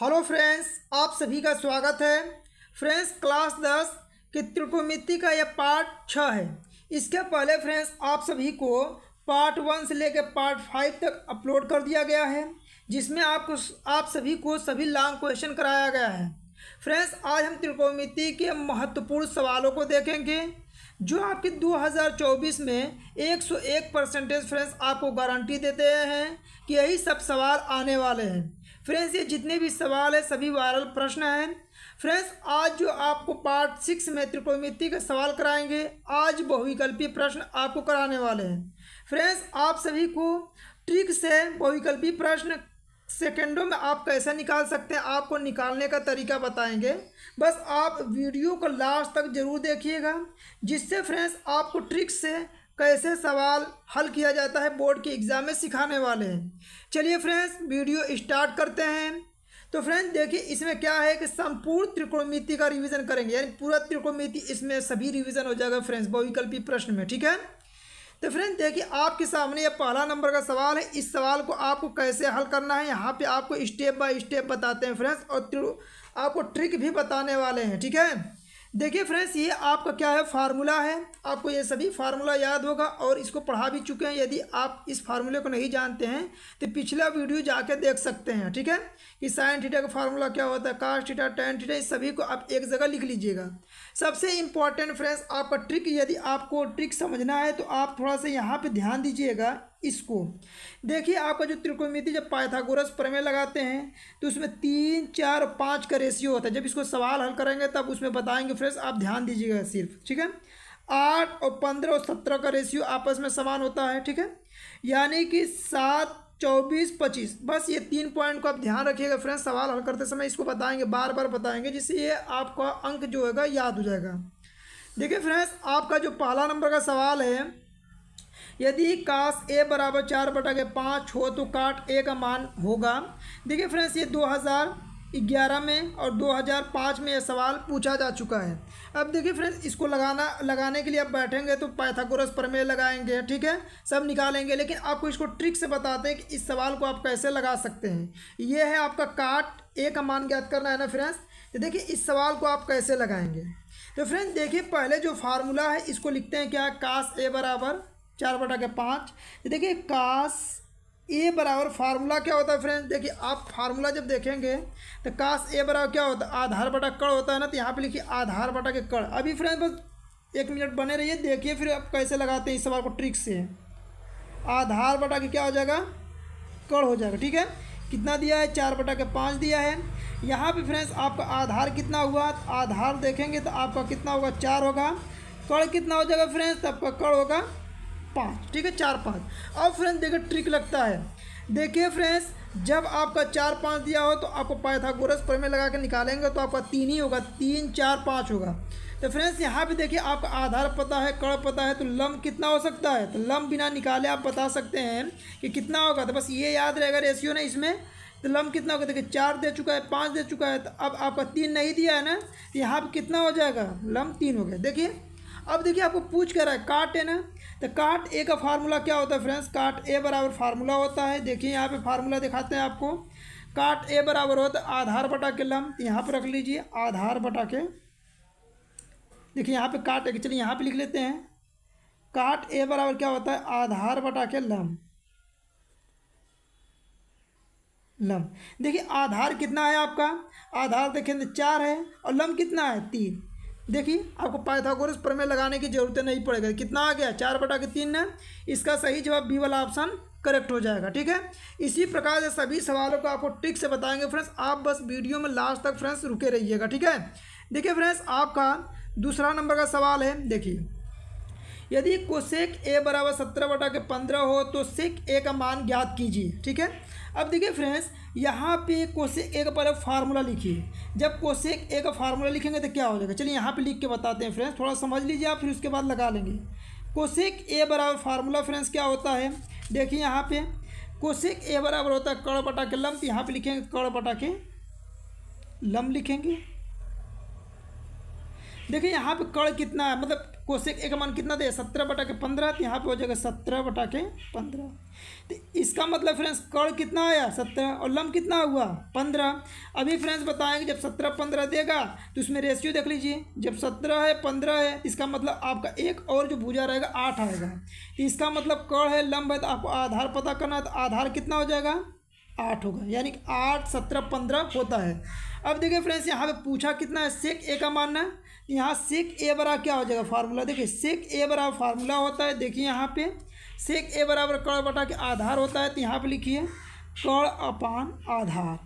hello friends आप सभी का स्वागत है फ्रेंड्स क्लास दस के त्रिकोमिति का यह पार्ट छः है इसके पहले फ्रेंड्स आप सभी को पार्ट वन से लेकर पार्ट फाइव तक अपलोड कर दिया गया है जिसमें आपको आप सभी को सभी लॉन्ग क्वेश्चन कराया गया है फ्रेंड्स आज हम त्रिकोमिति के महत्वपूर्ण सवालों को देखेंगे जो आपके 2024 में 101 परसेंटेज फ्रेंड्स आपको गारंटी देते हैं कि यही सब सवाल आने वाले हैं फ्रेंड्स ये जितने भी सवाल है सभी वायरल प्रश्न हैं फ्रेंड्स आज जो आपको पार्ट सिक्स में त्रिकोणमिति का सवाल कराएंगे आज बहुविकल्पी प्रश्न आपको कराने वाले हैं फ्रेंड्स आप सभी को ट्रिक से बहुविकल्पी प्रश्न सेकेंडों में आप कैसे निकाल सकते हैं आपको निकालने का तरीका बताएंगे बस आप वीडियो को लास्ट तक जरूर देखिएगा जिससे फ्रेंड्स आपको ट्रिक से कैसे सवाल हल किया जाता है बोर्ड के एग्ज़ाम में सिखाने वाले हैं चलिए फ्रेंड्स वीडियो स्टार्ट करते हैं तो फ्रेंड्स देखिए इसमें क्या है कि संपूर्ण त्रिकोणमिति का रिवीजन करेंगे यानी पूरा त्रिकोणमिति इसमें सभी रिवीजन हो जाएगा फ्रेंड्स बहुविकल्पी प्रश्न में ठीक है तो फ्रेंड देखिए आपके सामने यह पहला नंबर का सवाल है इस सवाल को आपको कैसे हल करना है यहाँ पे आपको स्टेप बाय स्टेप बताते हैं फ्रेंड्स और आपको ट्रिक भी बताने वाले हैं ठीक है देखिए फ्रेंड्स ये आपका क्या है फार्मूला है आपको ये सभी फार्मूला याद होगा और इसको पढ़ा भी चुके हैं यदि आप इस फार्मूले को नहीं जानते हैं तो पिछला वीडियो जाके देख सकते हैं ठीक है कि साइन थीटा का फार्मूला क्या होता है कास्ट थीटा टेन थीटा इस सभी को आप एक जगह लिख लीजिएगा सबसे इम्पॉर्टेंट फ्रेंड्स आपका ट्रिक यदि आपको ट्रिक समझना है तो आप थोड़ा सा यहाँ पे ध्यान दीजिएगा इसको देखिए आपका जो त्रिकोणमिति जब पाइथागोरस प्रमेय लगाते हैं तो उसमें तीन चार और पाँच का रेशियो होता है जब इसको सवाल हल करेंगे तब उसमें बताएंगे फ्रेंड्स आप ध्यान दीजिएगा सिर्फ ठीक है आठ और पंद्रह और सत्रह का रेशियो आपस में समान होता है ठीक है यानी कि सात चौबीस पच्चीस बस ये तीन पॉइंट को आप ध्यान रखिएगा फ्रेंड्स सवाल हल करते समय इसको बताएंगे बार बार बताएंगे जिससे ये आपका अंक जो होगा याद हो जाएगा देखिए फ्रेंड्स आपका जो पहला नंबर का सवाल है यदि काश ए बराबर चार बटा के पाँच हो तो काट ए का मान होगा देखिए फ्रेंड्स ये दो हज़ार 2011 में और 2005 में यह सवाल पूछा जा चुका है अब देखिए फ्रेंड्स इसको लगाना लगाने के लिए आप बैठेंगे तो पाइथागोरस प्रमेय लगाएंगे ठीक है सब निकालेंगे लेकिन आपको इसको ट्रिक से बताते हैं कि इस सवाल को आप कैसे लगा सकते हैं ये है आपका काट ए का मान ज्ञात करना है ना फ्रेंड्स तो देखिए इस सवाल को आप कैसे लगाएंगे तो फ्रेंड्स देखिए पहले जो फार्मूला है इसको लिखते हैं क्या काश ए बराबर चार बटा के पाँच तो देखिए काश ए बराबर फार्मूला क्या होता है फ्रेंड्स देखिए आप फार्मूला जब देखेंगे तो काश ए बराबर क्या होता है आधार बटा कड़ होता है ना तो यहाँ पे लिखिए आधार बटा के कड़ अभी फ्रेंड्स बस एक मिनट बने रहिए देखिए फिर आप कैसे लगाते हैं इस सवाल को ट्रिक से आधार बटा के क्या हो जाएगा कड़ हो जाएगा ठीक है कितना दिया है चार बटा के पाँच दिया है यहाँ पर फ्रेंड्स आपका आधार कितना हुआ आधार देखेंगे तो आपका कितना होगा चार होगा कड़ कितना हो जाएगा फ्रेंड्स तो आपका कड़ होगा पाँच ठीक है चार पाँच अब फ्रेंड्स देखिए ट्रिक लगता है देखिए फ्रेंड्स जब आपका चार पाँच दिया हो तो आपको पाइथागोरस प्रमेय लगा के निकालेंगे तो आपका तीन ही होगा तीन चार पाँच होगा तो फ्रेंड्स यहाँ भी देखिए आपका आधार पता है कड़ पता है तो लम कितना हो सकता है तो लम बिना निकाले आप बता सकते हैं कि कितना होगा तो बस ये याद रहेगा रेशियो ना इसमें तो लम कितना होगा देखिए चार दे चुका है पाँच दे चुका है तो अब आपका तीन नहीं दिया है ना तो यहाँ पर कितना हो जाएगा लम तीन हो गया देखिए अब देखिए आपको पूछ कर रहा है काट है ना तो काट ए का फार्मूला क्या होता है फ्रेंड्स काट ए बराबर फार्मूला होता है देखिए यहाँ पे फार्मूला दिखाते हैं आपको काट ए बराबर होता है आधार बटा के लम्ब यहाँ पर रख लीजिए आधार बटा के देखिए यहाँ पे काट एक चलिए यहाँ पे लिख लेते हैं काट ए बराबर क्या होता है आधार बटा के लम्ब लम्ब देखिए आधार कितना है आपका आधार देखें तो चार है और लम्ब कितना है तीन देखिए आपको पाइथागोरस प्रमेय लगाने की जरूरत नहीं पड़ेगा कितना आ गया चार बटा के तीन है इसका सही जवाब बी वाला ऑप्शन करेक्ट हो जाएगा ठीक है इसी प्रकार से सभी सवालों को आपको ट्रिक से बताएंगे फ्रेंड्स आप बस वीडियो में लास्ट तक फ्रेंड्स रुके रहिएगा ठीक है देखिए फ्रेंड्स आपका दूसरा नंबर का सवाल है देखिए यदि कोशेक ए बराबर सत्रह बटा के पंद्रह हो तो सेक ए का मान ज्ञात कीजिए ठीक है अब देखिए फ्रेंड्स यहाँ पे कोशेक ए पर फार्मूला लिखिए जब कोशेक ए का फार्मूला लिखेंगे तो क्या हो जाएगा चलिए यहाँ पे लिख के बताते हैं फ्रेंड्स थोड़ा समझ लीजिए आप फिर उसके बाद लगा लेंगे कोशेक ए बराबर फार्मूला फ्रेंड्स क्या होता है देखिए यहाँ पे कोशेक ए बराबर होता है कड़ पटा के लम्ब यहाँ पर लिखेंगे कड़ पटा के लम्ब लिखेंगे देखिए यहाँ पे कड़ कितना है मतलब कोशेक एक मान कितना दे सत्रह बटा के पंद्रह तो यहाँ पे हो जाएगा सत्रह बटा के पंद्रह तो इसका मतलब फ्रेंड्स कड़ कितना आया सत्रह और लम कितना हुआ पंद्रह अभी फ्रेंड्स बताएंगे जब सत्रह पंद्रह देगा तो इसमें रेशियो देख लीजिए जब सत्रह है पंद्रह है इसका मतलब आपका एक और जो भूजा रहेगा आठ आएगा तो इसका मतलब कड़ है लम्ब है तो आपको आधार पता करना है तो आधार कितना हो जाएगा आठ होगा यानी कि आठ सत्रह पंद्रह होता है अब देखिए फ्रेंड्स यहाँ पे पूछा कितना है सेक ए का मानना है यहाँ सेक ए बराबर क्या हो जाएगा फार्मूला देखिए सेक ए बराबर फार्मूला होता है देखिए यहाँ पे सेक ए बराबर कड़ बटा के आधार होता है तो यहाँ पे लिखिए कड़ अपान आधार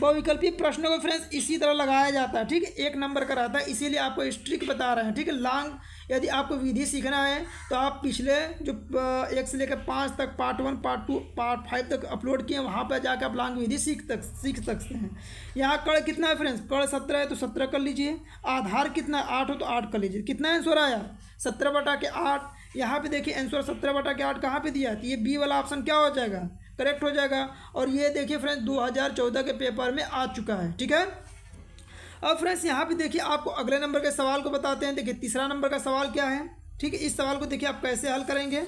बहुविकल्पी प्रश्नों को फ्रेंड्स इसी तरह लगाया जाता है ठीक है एक नंबर का रहता है इसीलिए आपको स्ट्रिक बता रहे हैं ठीक है लॉन्ग यदि आपको विधि सीखना है तो आप पिछले जो एक से लेकर पाँच तक part one part two part five तक अपलोड किए वहाँ पर जाकर आप लांग विधि सीख तक सीख सकते हैं यहाँ कड़ कितना है फ्रेंड्स कड़ सत्रह है तो सत्रह कर लीजिए आधार कितना आठ हो तो आठ कर लीजिए कितना आंसर आया सत्रह बटा के आठ यहाँ पर देखिए आंसर सत्रह बटा के आठ कहाँ पर दिया है तो ये बी वाला ऑप्शन क्या हो जाएगा करेक्ट हो जाएगा और ये देखिए फ्रेंड्स 2014 के पेपर में आ चुका है ठीक है अब फ्रेंड्स यहाँ पे देखिए आपको अगले नंबर के सवाल को बताते हैं देखिए तीसरा नंबर का सवाल क्या है ठीक है इस सवाल को देखिए आप कैसे हल करेंगे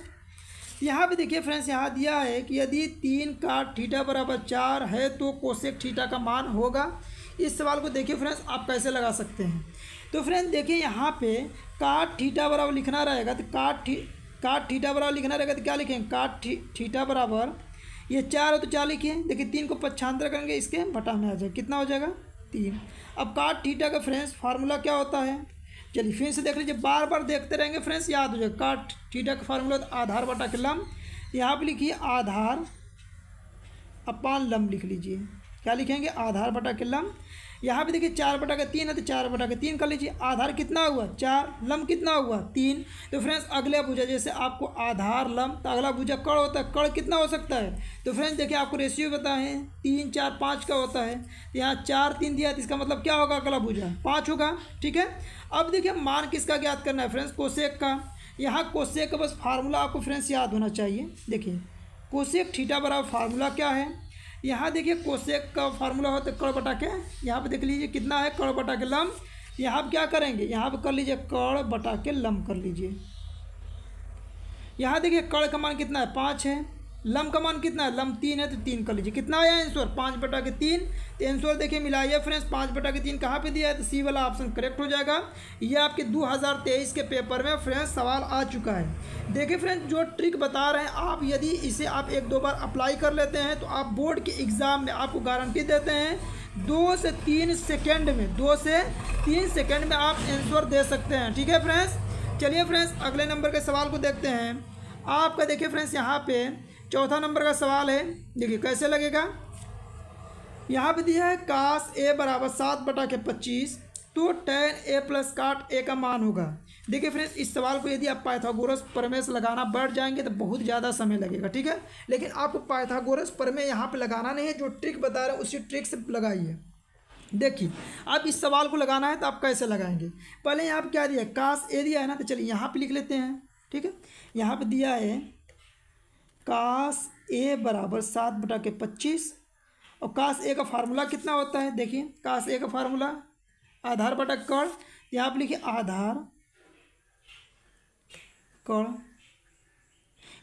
यहाँ पे देखिए फ्रेंड्स यहाँ दिया है कि यदि तीन का ठीठा बराबर चार है तो कोशेक ठीठा का मान होगा इस सवाल को देखिए फ्रेंड्स आप कैसे लगा सकते हैं तो फ्रेंड्स देखिए यहाँ पे काट ठीठा बराबर लिखना रहेगा तो काट ठी काट ठीठा बराबर लिखना रहेगा तो क्या लिखें काट ठीठा बराबर ये चार है तो चार लिखिए देखिए तीन को पच्छांतर करेंगे इसके भटा में आ जाएगा कितना हो जाएगा तीन अब काट थीटा का फ्रेंड्स फार्मूला क्या होता है चलिए फिर से देख लीजिए बार बार देखते रहेंगे फ्रेंड्स याद हो जाए काट थीटा का फार्मूला तो आधार बटा के लम्ब यहाँ पर लिखिए आधार अपान लम्ब लिख लीजिए क्या लिखेंगे आधार बटा के लम्ब यहाँ पे देखिए चार बटा का तीन है तो चार बटा का तीन कर लीजिए आधार कितना हुआ चार लम कितना हुआ तीन तो फ्रेंड्स अगला भुजा जैसे आपको आधार लम तो अगला भुजा कड़ होता है कड़ कितना हो सकता है तो फ्रेंड्स देखिए आपको रेशियो बताएं तीन चार पाँच का होता है तो यहाँ चार तीन दिया तो इसका मतलब क्या होगा अगला भुजा पाँच होगा ठीक है अब देखिए मान किसका ज्ञात करना है फ्रेंड्स कोशेक का यहाँ कोशेक का बस फार्मूला आपको फ्रेंड्स याद होना चाहिए देखिए कोशेक ठीटा बराबर फार्मूला क्या है यहाँ देखिए कोसेक का फार्मूला होता है कड़ बटा के यहाँ पर देख लीजिए कितना है कड़ बटा के लम यहाँ पर क्या करेंगे यहाँ पर कर लीजिए कड़ बटा के लम कर लीजिए यहाँ देखिए कड़ का मान कितना है पाँच है लम का मान कितना है लम तीन है तो तीन कर लीजिए कितना आया आंसर पाँच बटा के तीन तो आंसर देखिए मिलाइए फ्रेंड्स पाँच बटा के तीन कहाँ पे दिया है तो सी वाला ऑप्शन करेक्ट हो जाएगा ये आपके 2023 के पेपर में फ्रेंड्स सवाल आ चुका है देखिए फ्रेंड्स जो ट्रिक बता रहे हैं आप यदि इसे आप एक दो बार अप्लाई कर लेते हैं तो आप बोर्ड के एग्ज़ाम में आपको गारंटी देते हैं दो से तीन सेकेंड में दो से तीन सेकेंड में आप आंसर दे सकते हैं ठीक है फ्रेंड्स चलिए फ्रेंड्स अगले नंबर के सवाल को देखते हैं आपका देखिए फ्रेंड्स यहाँ पर चौथा नंबर का सवाल है देखिए कैसे लगेगा यहाँ पे दिया है काश ए बराबर सात बटा के पच्चीस तो टेन ए प्लस काट ए का मान होगा देखिए फ्रेंड्स इस सवाल को यदि आप पाइथागोरस परमेश से लगाना बैठ जाएंगे तो बहुत ज़्यादा समय लगेगा ठीक है लेकिन आपको पाइथागोरस परमे यहाँ पर लगाना नहीं है जो ट्रिक बता रहे हैं उसी ट्रिक से लगाइए देखिए अब इस सवाल को लगाना है तो आप कैसे लगाएंगे पहले यहाँ पर क्या दिया काश ए दिया है ना तो चलिए यहाँ पर लिख लेते हैं ठीक है यहाँ पर दिया है काश ए बराबर सात बटा के पच्चीस और काश ए का फार्मूला कितना होता है देखिए काश ए का फार्मूला आधार बटा कण यहाँ आप लिखिए आधार कण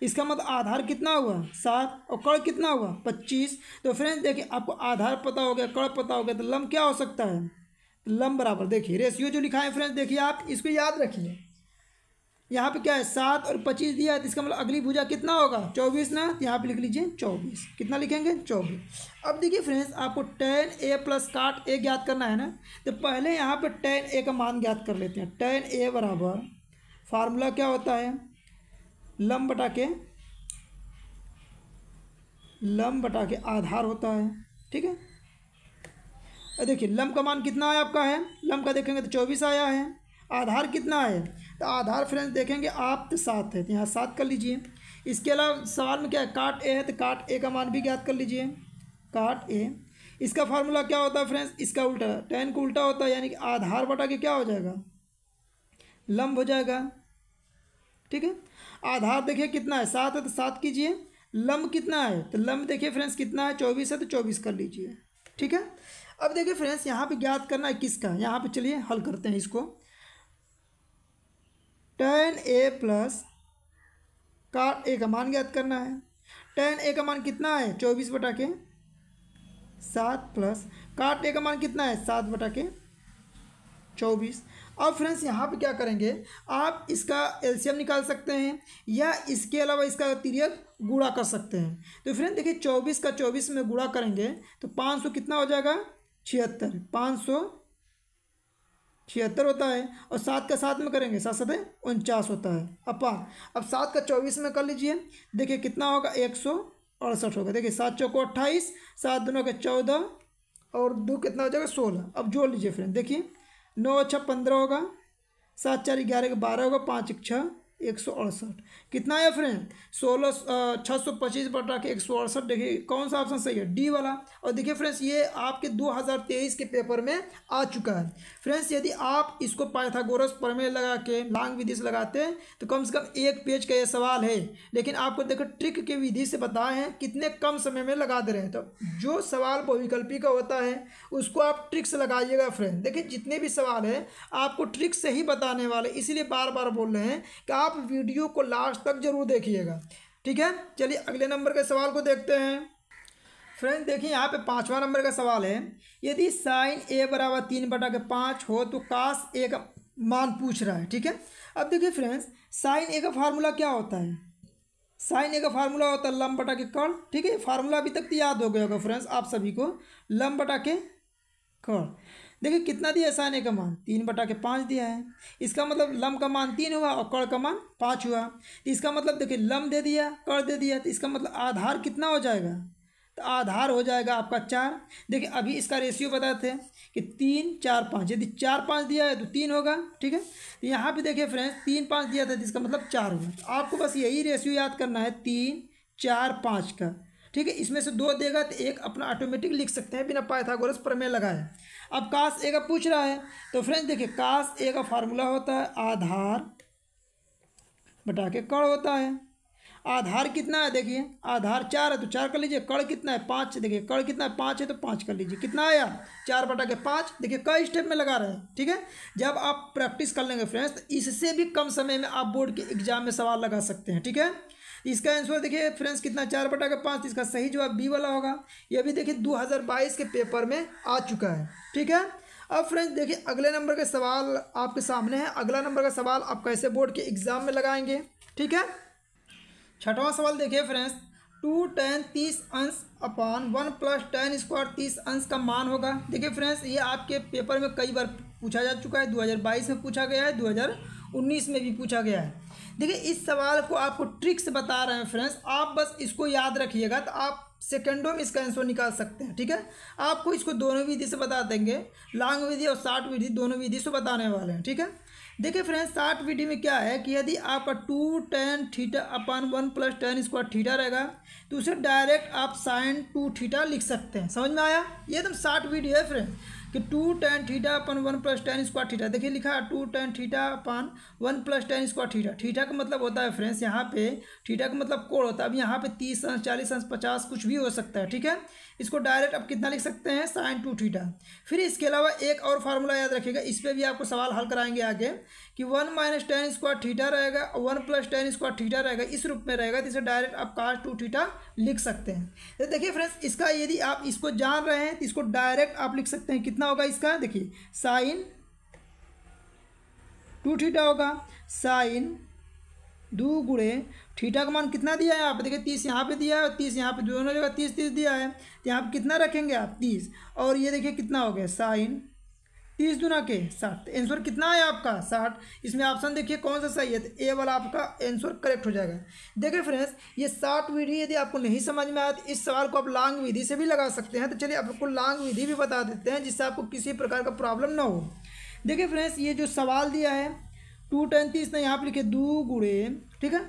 इसका मतलब आधार कितना हुआ सात और कड़ कितना हुआ पच्चीस तो फ्रेंड्स देखिए आपको आधार पता हो गया कड़ पता हो गया तो लम्ब क्या हो सकता है लम्ब बराबर देखिए रेशियो जो लिखा है फ्रेंड्स देखिए आप इसको याद रखिए यहाँ पे क्या है सात और पच्चीस दिया है तो इसका मतलब अगली भुजा कितना होगा चौबीस ना तो यहाँ पे लिख लीजिए चौबीस कितना लिखेंगे चौबीस अब देखिए फ्रेंड्स आपको टेन ए प्लस काट ए ज्ञात करना है ना तो पहले यहाँ पे टेन ए का मान ज्ञात कर लेते हैं टेन ए बराबर फार्मूला क्या होता है लम बटा के लम बटा के आधार होता है ठीक है देखिए लम का मान कितना आया आपका है लम का देखेंगे तो चौबीस आया है आधार कितना है तो आधार फ्रेंड्स देखेंगे आप तो सात है तो यहाँ सात कर लीजिए इसके अलावा सवाल में क्या है काट ए है तो काट ए का मान भी ज्ञात कर लीजिए काट ए इसका फार्मूला क्या होता है फ्रेंड्स इसका उल्टा टेन को उल्टा होता है यानी कि आधार बटा के क्या हो जाएगा लंब हो जाएगा ठीक है आधार देखिए कितना है सात है तो सात कीजिए लंब कितना है तो लंब देखिए फ्रेंड्स कितना है चौबीस है तो चौबीस कर लीजिए ठीक है अब देखिए फ्रेंड्स यहाँ पे ज्ञात करना है किसका यहाँ पे चलिए हल करते हैं इसको टेन ए प्लस का ए का मान ज्ञात करना है टेन ए का मान कितना है चौबीस बटा के सात प्लस काट ए का मान कितना है सात बटा के चौबीस अब फ्रेंड्स यहाँ पे क्या करेंगे आप इसका एलसीएम निकाल सकते हैं या इसके अलावा इसका तिरियल गुड़ा कर सकते हैं तो फ्रेंड देखिए चौबीस का चौबीस में गुड़ा करेंगे तो पाँच सौ कितना हो जाएगा छिहत्तर पाँच सौ छिहत्तर होता है और सात का सात में करेंगे सात सात उनचास होता है अपा अब सात का चौबीस में कर लीजिए देखिए कितना होगा एक सौ अड़सठ होगा देखिए सात चौको अट्ठाईस सात दोनों का चौदह और दो कितना हो जाएगा सोलह अब जोड़ लीजिए फ्रेंड देखिए नौ छः पंद्रह होगा सात चार ग्यारह का बारह होगा पाँच एक छः एक सौ अड़सठ कितना है फ्रेंड सोलह छः सौ पच्चीस बटा के एक सौ अड़सठ देखिए कौन सा ऑप्शन सही है डी वाला और देखिए फ्रेंड्स ये आपके दो हज़ार तेईस के पेपर में आ चुका है फ्रेंड्स यदि आप इसको पाइथागोरस प्रमेय लगा के लांग विधि से लगाते हैं तो कम से कम एक पेज का ये सवाल है लेकिन आपको देखो ट्रिक के विधि से बताए हैं कितने कम समय में लगा दे रहे हैं तो जो सवाल बहुविकल्पी का होता है उसको आप ट्रिक से लगाइएगा फ्रेंड देखिए जितने भी सवाल हैं आपको ट्रिक से ही बताने वाले इसीलिए बार बार बोल रहे हैं कि आप आप वीडियो को लास्ट तक जरूर देखिएगा ठीक है चलिए अगले नंबर के सवाल को देखते हैं फ्रेंड्स देखिए यहाँ पे पाँचवा नंबर का सवाल है यदि साइन ए बराबर तीन बटा के पाँच हो तो काश ए का मान पूछ रहा है ठीक है अब देखिए फ्रेंड्स साइन ए का फार्मूला क्या होता है साइन ए का फार्मूला होता है लम बटा के कर्ण ठीक है फार्मूला अभी तक तो याद हो गया होगा फ्रेंड्स आप सभी को लम बटा के कर्ण देखिए कितना दिया साइन ए का मान तीन बटा के पाँच दिया है इसका मतलब लम का मान तीन हुआ और कड़ का मान पाँच हुआ तो इसका मतलब देखिए लम दे दिया कड़ दे दिया तो इसका मतलब आधार कितना हो जाएगा तो आधार हो जाएगा आपका चार देखिए अभी इसका रेशियो बताए थे कि तीन चार पाँच यदि चार पाँच दिया है तो तीन होगा ठीक है तो यहाँ पर देखिए फ्रेंड्स तीन पाँच दिया था जिसका तो मतलब चार होगा तो आपको बस यही रेशियो याद करना है तीन चार पाँच का ठीक है इसमें से दो देगा तो एक अपना ऑटोमेटिक लिख सकते हैं बिना पाइथागोरस प्रमेय लगाए अब कास ए का पूछ रहा है तो फ्रेंड्स देखिए कास ए का फार्मूला होता है आधार बटा के कड़ होता है आधार कितना है देखिए आधार चार है तो चार कर लीजिए कड़ कितना है पाँच देखिए कड़ कितना है पाँच है तो पाँच कर लीजिए कितना आया चार बटा के पाँच देखिए कई स्टेप में लगा रहे हैं ठीक है जब आप प्रैक्टिस कर लेंगे फ्रेंड्स तो इससे भी कम समय में आप बोर्ड के एग्जाम में सवाल लगा सकते हैं ठीक है इसका आंसर देखिए फ्रेंड्स कितना चार बटा का पाँच इसका सही जवाब बी वाला होगा यह भी देखिए 2022 के पेपर में आ चुका है ठीक है अब फ्रेंड्स देखिए अगले नंबर का सवाल आपके सामने है अगला नंबर का सवाल आप कैसे बोर्ड के एग्ज़ाम में लगाएंगे ठीक है छठवां सवाल देखिए फ्रेंड्स टू टेन तीस अंश upon one plus tan square तीस अंश का मान होगा देखिए फ्रेंड्स ये आपके पेपर में कई बार पूछा जा चुका है 2022 में पूछा गया है 2019 में भी पूछा गया है देखिए इस सवाल को आपको ट्रिक्स बता रहे हैं फ्रेंड्स आप बस इसको याद रखिएगा तो आप सेकेंडों में इसका आंसर निकाल सकते हैं ठीक है आपको इसको दोनों विधि से बता देंगे लॉन्ग विधि और शार्ट विधि दोनों विधि से बताने वाले हैं ठीक है देखिए फ्रेंड्स शार्ट विधि में क्या है कि यदि आपका two tan theta upon one plus tan square theta रहेगा तो उसे डायरेक्ट आप साइन टू थीटा लिख सकते हैं समझ में आया ये एकदम तो शार्ट विधि है फ्रेंड्स कि two tan theta upon one plus tan square theta देखिए लिखा है two tan theta upon one plus tan square theta theta का मतलब होता है फ्रेंड्स यहाँ पे थीटा का मतलब कोण होता है अब यहाँ पे तीस अंश चालीस अंश पचास कुछ भी हो सकता है ठीक है इसको डायरेक्ट आप कितना लिख सकते हैं साइन टू थीटा फिर इसके अलावा एक और फार्मूला याद रखिएगा इस पर भी आपको सवाल हल कराएंगे आगे कि one minus tan square theta रहेगा और one plus tan square theta रहेगा इस रूप में रहेगा तो इसे डायरेक्ट आप कास्ट टू थीटा लिख सकते हैं तो देखिए फ्रेंड्स इसका यदि आप इसको जान रहे हैं तो इसको डायरेक्ट आप लिख सकते हैं कितना होगा इसका देखिए साइन टू थीटा होगा साइन दो गुड़े थीटा का मान कितना दिया है आप देखिए तीस यहाँ पे दिया है और तीस यहाँ पे दोनों जगह तीस तीस दिया है तो यहाँ पर कितना रखेंगे आप तीस और ये देखिए कितना हो गया साइन तीस दुना के साठ आंसर तो कितना है आपका साठ इसमें ऑप्शन देखिए कौन सा सही है तो ए वाला आपका आंसर करेक्ट हो जाएगा देखिए फ्रेंड्स ये साठ विधि यदि आपको नहीं समझ में आया तो इस सवाल को आप लॉन्ग विधि से भी लगा सकते हैं तो चलिए आपको लॉन्ग विधि भी बता देते हैं जिससे आपको किसी प्रकार का प्रॉब्लम ना हो देखिए फ्रेंड्स ये जो सवाल दिया है टू टेन तीस ने तो यहाँ पर लिखे दो गुड़े ठीक है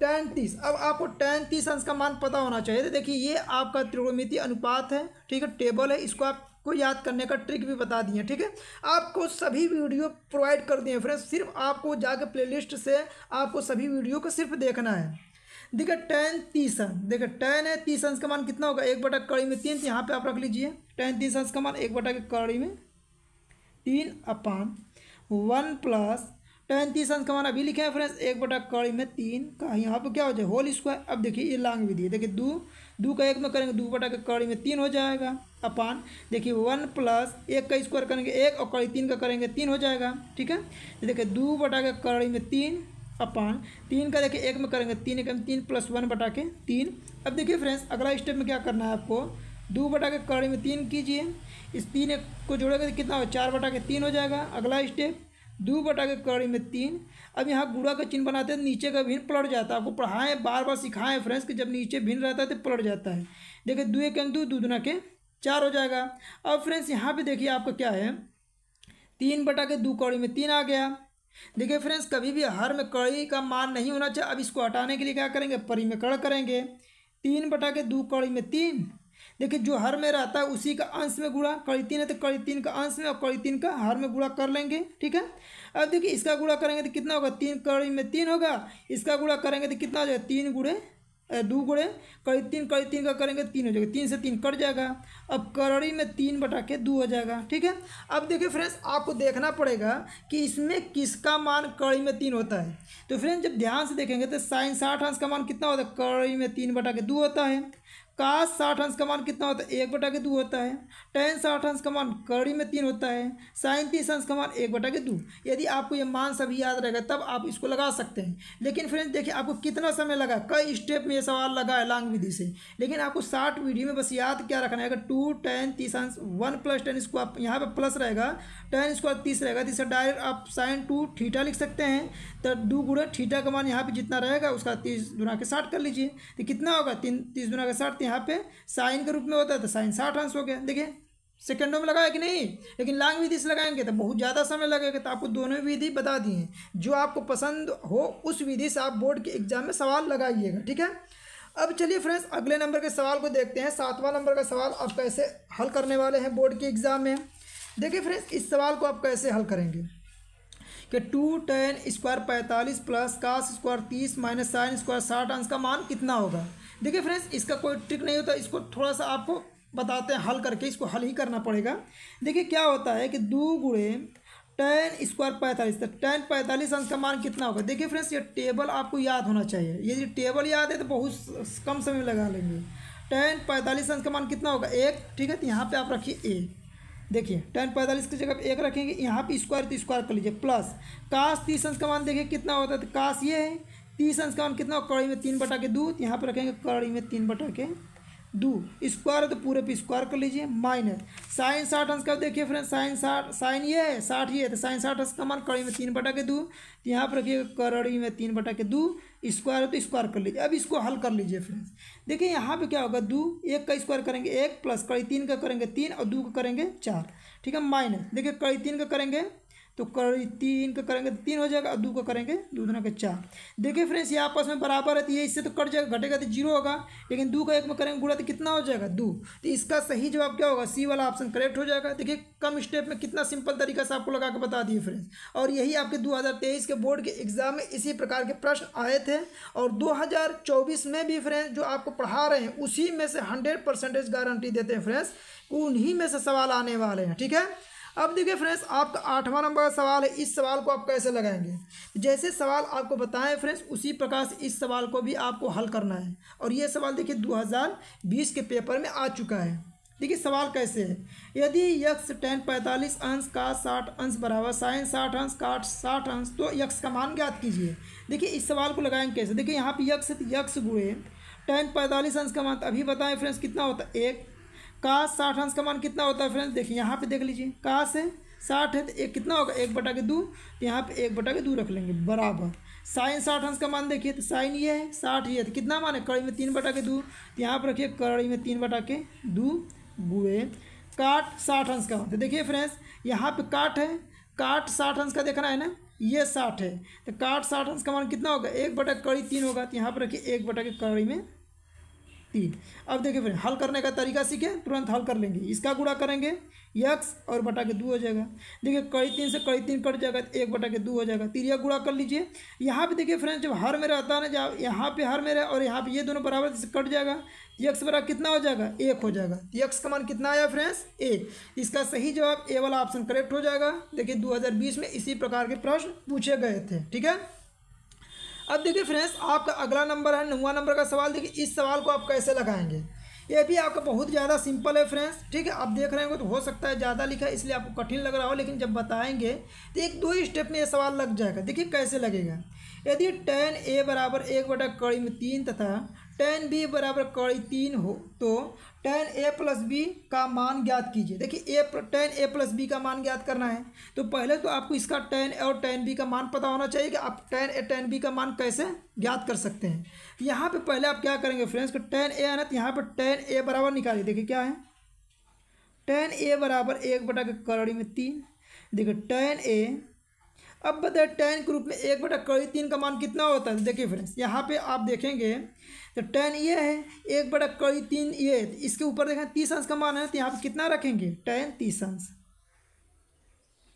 टेन तीस अब आपको टेन तीस अंश का मान पता होना चाहिए तो देखिए ये आपका त्रिकोणमिति अनुपात है ठीक है टेबल है इसको आपको याद करने का ट्रिक भी बता दिए ठीक है आपको सभी वीडियो प्रोवाइड कर दिए फ्रेंड्स सिर्फ आपको जाकर प्लेलिस्ट से आपको सभी वीडियो को सिर्फ देखना है देखिए टेन तीस अंश देखिए टेन है तीस अंश का मान कितना होगा एक बटा कड़ी में तीन तो यहाँ पर आप रख लीजिए टेन तीस अंश का मान एक बटा के कड़ी में तीन अपान वन प्लस टेन तीस अंश का मान अभी लिखे हैं फ्रेंड्स एक बटा कड़ी में तीन का यहाँ पर क्या हो जाए होल स्क्वायर अब देखिए ये लांग विधि है देखिए दो दो का एक में करेंगे दो बटा के कड़ी में तीन हो जाएगा अपान देखिए वन प्लस एक का स्क्वायर करेंगे एक और कड़ी तीन का करेंगे तीन हो जाएगा ठीक है देखिए दो बटा के कड़ी में तीन अपान तीन का देखिए एक में करेंगे तीन एक में तीन प्लस वन बटा के तीन अब देखिए फ्रेंड्स अगला स्टेप में क्या करना है आपको दो बटा के कड़ी में तीन कीजिए इस तीन को जोड़ेंगे तो कितना हो चार बटा के तीन हो जाएगा अगला स्टेप दो बटा के कर्ण में तीन अब यहाँ गुड़ा का चिन्ह बनाते हैं नीचे का भिन्न पलट जाता है आपको पढ़ाएं बार बार सिखाएं फ्रेंड्स कि जब नीचे भिन्न रहता है तो पलट जाता है देखिए दो एक अंक दो दूधना के चार हो जाएगा अब फ्रेंड्स यहाँ पे देखिए आपका क्या है तीन बटा के दो कौड़ी में तीन आ गया देखिए फ्रेंड्स कभी भी हर में कड़ी का मान नहीं होना चाहिए अब इसको हटाने के लिए क्या करेंगे परी में कड़ करेंगे तीन बटा के दो कौड़ी में तीन देखिए जो हर में रहता है उसी का अंश में गुणा कड़ी तीन है तो कड़ी तीन का अंश में और कड़ी तीन का हर में गुणा कर लेंगे ठीक है अब देखिए इसका गुणा करेंगे तो कितना होगा तीन कड़ी में तीन होगा इसका गुणा करेंगे तो कितना हो जाएगा तीन गुड़े दो गुड़े कड़ी तीन कड़ी तीन का करेंगे तो तीन हो जाएगा तीन से तीन कट जाएगा अब कड़ी में तीन बटा के दो हो जाएगा ठीक है अब देखिए फ्रेंड्स आपको देखना पड़ेगा कि इसमें किसका मान कड़ी में तीन होता है तो फ्रेंड्स जब ध्यान से देखेंगे तो साइन साठ अंश का मान कितना होता है कड़ी में तीन बटा के दो होता है का साठ अंश का मान कितना होता है एक बटा के दो होता है टेन साठ अंश का मान कड़ी में तीन होता है साइन तीस अंश का मान एक बटा के दो यदि आपको ये मान सभी याद रहेगा तब आप इसको लगा सकते हैं लेकिन फ्रेंड्स देखिए आपको कितना समय लगा कई स्टेप में ये सवाल लगा है लांग विधि से लेकिन आपको साठ वीडियो में बस याद क्या रखना है अगर टू टेन तीस अंश वन प्लस टेन इसको आप यहाँ पर प्लस रहेगा टेन इसको तीस रहेगा तीसरा डायरेक्ट आप साइन टू ठीठा लिख सकते हैं तो दो गुड़े ठीठा का मान यहाँ पर जितना रहेगा उसका तीस दुना के साठ कर लीजिए तो कितना होगा तीन तीस दुना के साठ तो यहाँ पे साइन के रूप में होता है तो साइन साठ अंश हो गया देखिए सेकेंडों में लगाया कि नहीं लेकिन लांग विधि से लगाएंगे तो बहुत ज़्यादा समय लगेगा तो आपको दोनों विधि बता दिए जो आपको पसंद हो उस विधि से आप बोर्ड के एग्जाम में सवाल लगाइएगा ठीक है अब चलिए फ्रेंड्स अगले नंबर के सवाल को देखते हैं सातवां नंबर का सवाल आप कैसे हल करने वाले हैं बोर्ड के एग्ज़ाम में देखिए फ्रेंड्स इस सवाल को आप कैसे हल करेंगे कि टू टेन स्क्वायर पैंतालीस प्लस कास स्क्वायर तीस माइनस साइन स्क्वायर साठ अंश का मान कितना होगा देखिए फ्रेंड्स इसका कोई ट्रिक नहीं होता इसको थोड़ा सा आपको बताते हैं हल करके इसको हल ही करना पड़ेगा देखिए क्या होता है कि दो गुड़े टेन स्क्वायर पैंतालीस तो टेन पैंतालीस अंश का मान कितना होगा देखिए फ्रेंड्स ये टेबल आपको याद होना चाहिए यदि टेबल याद है तो बहुत कम समय लगा लेंगे टेन पैंतालीस अंश का मान कितना होगा एक ठीक है तो यहाँ पर आप रखिए एक देखिए टेन पैंतालीस की जगह एक रखेंगे यहाँ पे स्क्वायर तो स्क्वायर कर लीजिए प्लस काश तीस अंश का मान देखिए कितना होता है तो काश ये है पी संस्करण कितना कड़ी में तीन बटा के दो यहाँ पर रखेंगे कड़ी में तीन बटा के दो स्क्वायर है तो पूरे पे स्क्वायर कर लीजिए माइनस साइन साठ अंश का देखिए फ्रेंड साइन साठ साइन ये है साठ ये है तो साइन साठ अंश का मान कड़ी में तीन बटा के दो तो यहाँ पर रखिएगा कड़ी में तीन बटा के दो स्क्वायर है तो स्क्वायर कर लीजिए अब इसको हल कर लीजिए फ्रेंड्स देखिए यहाँ पे क्या होगा दो एक का स्क्वायर करेंगे एक प्लस कड़ी तीन का करेंगे तीन और दो का करेंगे चार ठीक है माइनस देखिए कड़ी तीन का करेंगे तो कर तीन का करेंगे तो तीन हो जाएगा और दो का करेंगे दो दुना का चार देखिए फ्रेंड्स ये आपस में बराबर है तो ये इससे तो कट जाएगा घटेगा तो जीरो होगा लेकिन दो का एक में करेंगे गुड़ा तो कितना हो जाएगा दो तो इसका सही जवाब क्या होगा सी वाला ऑप्शन करेक्ट हो जाएगा देखिए कम स्टेप में कितना सिंपल तरीका से आपको लगा के बता दिए फ्रेंड्स और यही आपके दो के बोर्ड के एग्जाम में इसी प्रकार के प्रश्न आए थे और दो में भी फ्रेंड्स जो आपको पढ़ा रहे हैं उसी में से हंड्रेड गारंटी देते हैं फ्रेंड्स उन्हीं में से सवाल आने वाले हैं ठीक है अब देखिए फ्रेंड्स आपका आठवां नंबर का सवाल है इस सवाल को आप कैसे लगाएंगे जैसे सवाल आपको बताएं फ्रेंड्स उसी प्रकार से इस सवाल को भी आपको हल करना है और ये सवाल देखिए 2020 के पेपर में आ चुका है देखिए सवाल कैसे है यदि यक्स टेन पैंतालीस अंश का साठ अंश बराबर साइन साठ अंश का साठ अंश तो यक्स का मान ज्ञात कीजिए देखिए इस सवाल को लगाएंगे कैसे देखिए यहाँ पर यक्स यक्स गुड़े टेन पैंतालीस अंश का मान अभी बताएं फ्रेंड्स कितना होता है एक का साठ अंश का मान कितना होता है फ्रेंड्स देखिए यहाँ पे देख लीजिए का से साठ है तो एक कितना होगा एक बटा के दो तो यहाँ पे एक बटा के दो रख लेंगे बराबर साइन साठ अंश का मान देखिए तो साइन ये है साठ ये है तो कितना मान है कड़ी में तीन बटा के दो तो यहाँ पर रखिए कड़ी में तीन बटा के दो गुए काट साठ अंश का मान तो देखिए फ्रेंड्स यहाँ पे काट है काट साठ अंश का देखना है ना ये साठ है तो काट साठ अंश का मान कितना होगा एक बटा कड़ी तीन होगा तो यहाँ पर रखिए एक बटा के कड़ी में तीन अब देखिए फिर हल करने का तरीका सीखे तुरंत हल कर लेंगे इसका गुड़ा करेंगे यक्स और बटा के दो हो जाएगा देखिए कड़ी तीन से कड़ी तीन कट जाएगा एक बटा के दो हो जाएगा तिरिया तो गुड़ा कर लीजिए यहाँ पे देखिए फ्रेंड्स जब हर में रहता है ना जब यहाँ पे हर में रहे और यहाँ पे ये दोनों बराबर से कट जाएगा यक्स बराबर कितना हो जाएगा एक हो जाएगा तो यक्स का मान कितना आया फ्रेंड्स एक इसका सही जवाब ए वाला ऑप्शन करेक्ट हो जाएगा देखिए दो में इसी प्रकार के प्रश्न पूछे गए थे ठीक है अब देखिए फ्रेंड्स आपका अगला नंबर है नौवा नंबर का सवाल देखिए इस सवाल को आप कैसे लगाएंगे ये भी आपका बहुत ज़्यादा सिंपल है फ्रेंड्स ठीक है आप देख रहे हो तो हो सकता है ज़्यादा लिखा है इसलिए आपको कठिन लग रहा हो लेकिन जब बताएंगे तो एक दो ही स्टेप में ये सवाल लग जाएगा देखिए कैसे लगेगा यदि टेन ए बराबर एक बटा कड़ी में तीन तथा टेन बी बराबर कड़ी तीन हो तो टेन ए प्लस बी का मान ज्ञात कीजिए देखिए A tan A plus B का मान ज्ञात करना है तो पहले तो आपको इसका टेन ए और टेन बी का मान पता होना चाहिए कि आप टेन ए टेन बी का मान कैसे ज्ञात कर सकते हैं यहाँ पे पहले आप क्या करेंगे फ्रेंड्स टेन ए आना तो यहाँ पर टेन ए बराबर निकालिए देखिए क्या है टेन ए बराबर एक बटा के कड़ी में तीन देखिए टेन ए अब बताए टेन के रूप में एक बटा कड़ी तीन का मान कितना होता है देखिए फ्रेंड्स यहाँ पर आप देखेंगे तो टेन ये है एक बड़ा कई तीन ये इसके ऊपर देखें तीस अंश का मान है तो यहाँ पर कितना रखेंगे टेन तीस अंश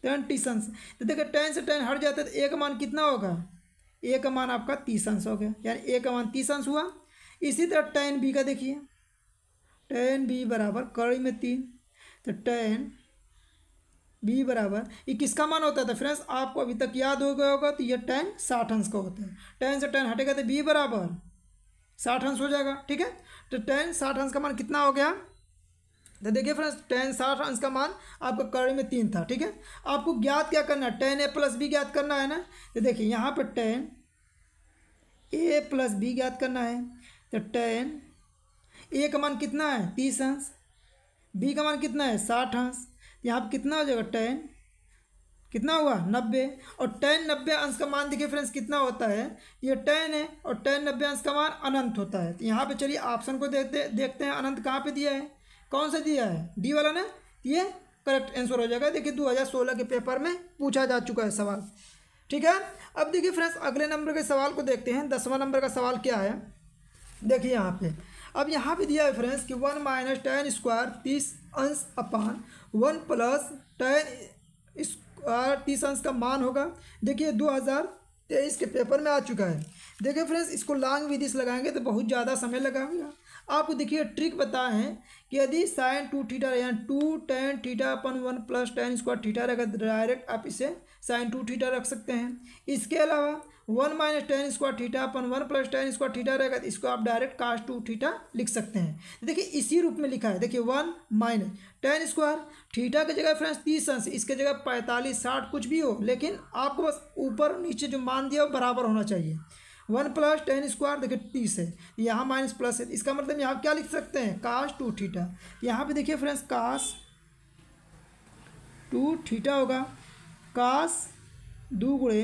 टेन तीस अंश तो देखिए टेन से टेन हट जाता है तो एक मान कितना होगा एक का मान आपका तीस अंश हो गया यानी एक का मान तीस अंश हुआ इसी तरह टेन बी का देखिए टेन बी बराबर कड़ी में तीन तो टेन बी बराबर ये किसका मान होता था फ्रेंड्स आपको अभी तक याद हो गया होगा तो ये टेन साठ अंश का होता है टेन से टेन हटेगा तो बी बराबर साठ अंश हो जाएगा ठीक है तो टेन साठ अंश का मान कितना हो गया तो देखिए फ्रेंड्स टेन साठ अंश का मान आपका कर्ण में तीन था ठीक है आपको ज्ञात क्या करना है टेन ए प्लस बी ज्ञात करना है ना तो देखिए यहाँ पर टेन ए प्लस बी ज्ञात करना है तो टेन ए का मान कितना है तीस अंश बी का मान कितना है साठ अंश यहाँ पर कितना हो जाएगा टेन कितना हुआ नब्बे और टेन नब्बे अंश का मान देखिए फ्रेंड्स कितना होता है ये टेन है और टेन नब्बे अंश का मान अनंत होता है तो यहाँ पे चलिए ऑप्शन को देखते देखते हैं अनंत कहाँ पे दिया है कौन सा दिया है डी वाला ना ये करेक्ट आंसर हो जाएगा देखिए सोलह के पेपर में पूछा जा चुका है सवाल ठीक है अब देखिए फ्रेंड्स अगले नंबर के सवाल को देखते हैं दसवां नंबर का सवाल क्या है देखिए यहाँ पे अब यहाँ पे दिया है फ्रेंड्स कि वन माइनस टेन स्क्वायर तीस अंश अपान वन प्लस टेन टी सन्स का मान होगा देखिए दो हज़ार तेईस के पेपर में आ चुका है देखिए फ्रेंड्स इसको लॉन्ग विदिस लगाएंगे तो बहुत ज़्यादा समय लगाएगा आपको देखिए ट्रिक बताए हैं कि यदि साइन टू थीटा यानी two tan theta upon one plus tan square theta रखा डायरेक्ट आप इसे साइन टू थीटा रख सकते हैं इसके अलावा one minus tan square theta upon one plus tan square theta रहेगा तो इसको आप डायरेक्ट कास टू थीटा लिख सकते हैं देखिए इसी रूप में लिखा है देखिए one minus tan square theta की जगह फ्रेंड्स तीस अंश इसके जगह पैंतालीस साठ कुछ भी हो लेकिन आपको बस ऊपर नीचे जो मान दिया वो बराबर होना चाहिए वन प्लस टेन स्क्वायर देखिए तीस है यहाँ माइनस प्लस है इसका मतलब यहाँ क्या लिख सकते हैं काश टू थीटा यहाँ पे देखिए फ्रेंड्स काश टू थीटा होगा काश दो गुड़े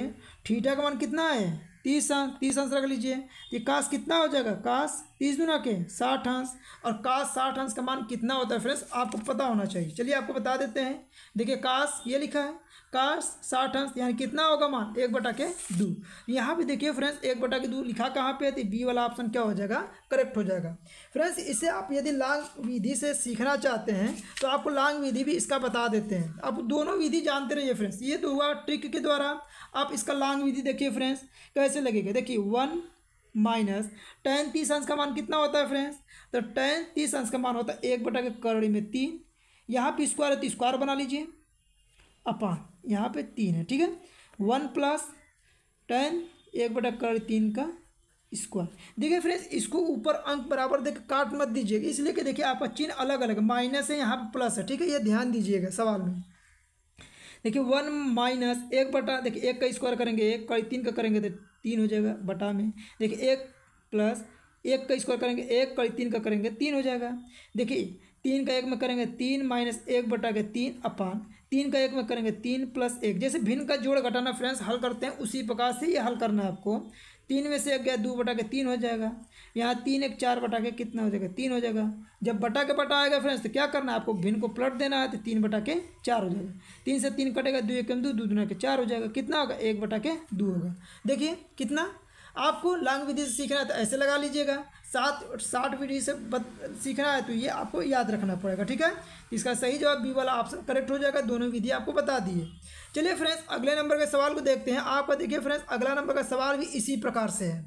थीटा का मान कितना है तीस अंश तीस अंश रख लीजिए ये काश कितना हो जाएगा काश तीस दुना के साठ अंश और काश साठ अंश का मान कितना होता है फ्रेंड्स आपको पता होना चाहिए चलिए आपको बता देते हैं देखिए काश ये लिखा है कार्स साठ अंश यानी कितना होगा मान एक बटा के दो यहाँ पे देखिए फ्रेंड्स एक बटा के दो लिखा कहाँ पे है बी तो वाला ऑप्शन क्या हो जाएगा करेक्ट हो जाएगा फ्रेंड्स इसे आप यदि लांग विधि से सीखना चाहते हैं तो आपको लांग विधि भी इसका बता देते हैं आप दोनों विधि जानते रहिए फ्रेंड्स ये तो हुआ ट्रिक के द्वारा आप इसका लांग विधि देखिए फ्रेंड्स कैसे लगेगा देखिए वन माइनस टेन तीस अंश का मान कितना होता है फ्रेंड्स तो टेन तीस अंश का मान होता है एक बटा के करड़ी में तीन यहाँ पर स्क्वायर है तो स्क्वायर बना लीजिए अपान यहाँ पे तीन है ठीक है वन प्लस टेन एक बटा कर तीन का स्क्वायर देखिए फ्रेंड्स इसको ऊपर अंक बराबर देख काट मत दीजिएगा इसलिए कि देखिए आपका चिन्ह अलग अलग माइनस है यहाँ पे प्लस है ठीक है ये ध्यान दीजिएगा सवाल में देखिए वन माइनस एक बटा देखिए एक का स्क्वायर करेंगे एक का तीन का करेंगे तो तीन हो जाएगा बटा में देखिए एक प्लस एक का स्क्वायर करेंगे एक का तीन का करेंगे तीन हो जाएगा देखिए तीन का एक में करेंगे तीन माइनस एक बटा के तीन अपान तीन का एक में करेंगे तीन प्लस एक जैसे भिन्न का जोड़ घटाना फ्रेंड्स हल करते हैं उसी प्रकार से ये हल करना है आपको तीन में से एक गया दो बटा के तीन हो जाएगा यहाँ तीन एक चार बटा के कितना हो जाएगा तीन हो जाएगा जब बटा के बटा आएगा फ्रेंड्स तो क्या करना है आपको भिन्न को प्लट देना है तो तीन बटा के चार हो जाएगा तीन से तीन कटेगा दो एक दो दो दुना के चार हो जाएगा कितना होगा एक बटा के दो होगा देखिए कितना आपको लांग विधि से सीखना है तो ऐसे लगा लीजिएगा सात साठ विधि से बत, सीखना है तो ये आपको याद रखना पड़ेगा ठीक है इसका सही जवाब बी वाला ऑप्शन करेक्ट हो जाएगा दोनों विधि आपको बता दिए चलिए फ्रेंड्स अगले नंबर के सवाल को देखते हैं आपका देखिए फ्रेंड्स अगला नंबर का सवाल भी इसी प्रकार से है